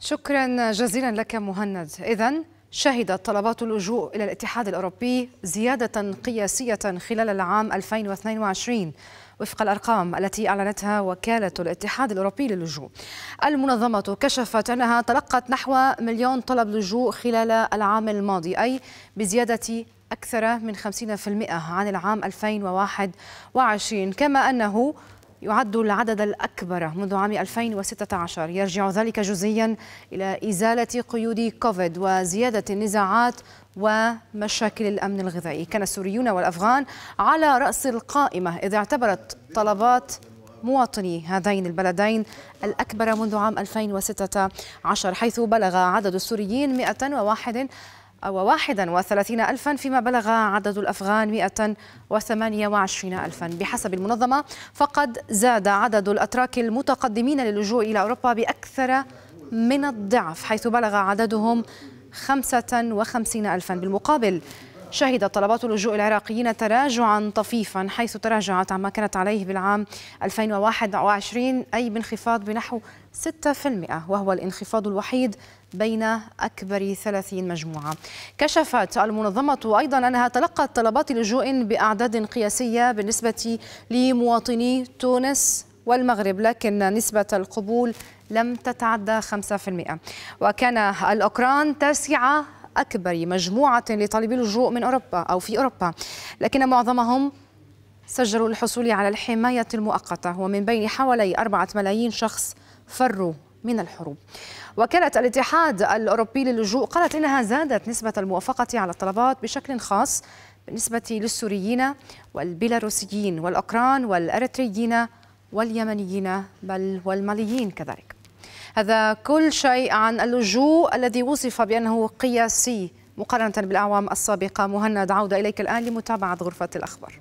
شكرا جزيلا لك مهند إذا شهدت طلبات اللجوء إلى الاتحاد الأوروبي زيادة قياسية خلال العام 2022 وفق الأرقام التي أعلنتها وكالة الاتحاد الأوروبي للجوء المنظمة كشفت أنها تلقت نحو مليون طلب لجوء خلال العام الماضي أي بزيادة أكثر من 50% عن العام 2021 كما أنه يعد العدد الأكبر منذ عام 2016 يرجع ذلك جزئيا إلى إزالة قيود كوفيد وزيادة النزاعات ومشاكل الأمن الغذائي كان السوريون والأفغان على رأس القائمة إذ اعتبرت طلبات مواطني هذين البلدين الأكبر منذ عام 2016 حيث بلغ عدد السوريين 101 وواحدا وثلاثين ألفا فيما بلغ عدد الأفغان 128 ألفا بحسب المنظمة فقد زاد عدد الأتراك المتقدمين للجوء إلى أوروبا بأكثر من الضعف حيث بلغ عددهم 55 ألفا بالمقابل شهدت طلبات اللجوء العراقيين تراجعا طفيفا حيث تراجعت عما كانت عليه بالعام 2021 أي بانخفاض بنحو 6% وهو الانخفاض الوحيد بين أكبر 30 مجموعة كشفت المنظمة أيضا أنها تلقت طلبات لجوء بأعداد قياسية بالنسبة لمواطني تونس والمغرب لكن نسبة القبول لم تتعدى 5% وكان الأوكران تاسعة أكبر مجموعة لطالبي اللجوء من أوروبا أو في أوروبا لكن معظمهم سجلوا الحصول على الحماية المؤقتة ومن بين حوالي أربعة ملايين شخص فروا من الحروب وكالة الاتحاد الأوروبي للجوء قالت إنها زادت نسبة الموافقة على الطلبات بشكل خاص بالنسبة للسوريين والبيلاروسيين والأوكران والأريتريين واليمنيين بل والماليين كذلك هذا كل شيء عن اللجوء الذي وصف بأنه قياسي مقارنة بالأعوام السابقة مهند عودة إليك الآن لمتابعة غرفة الأخبار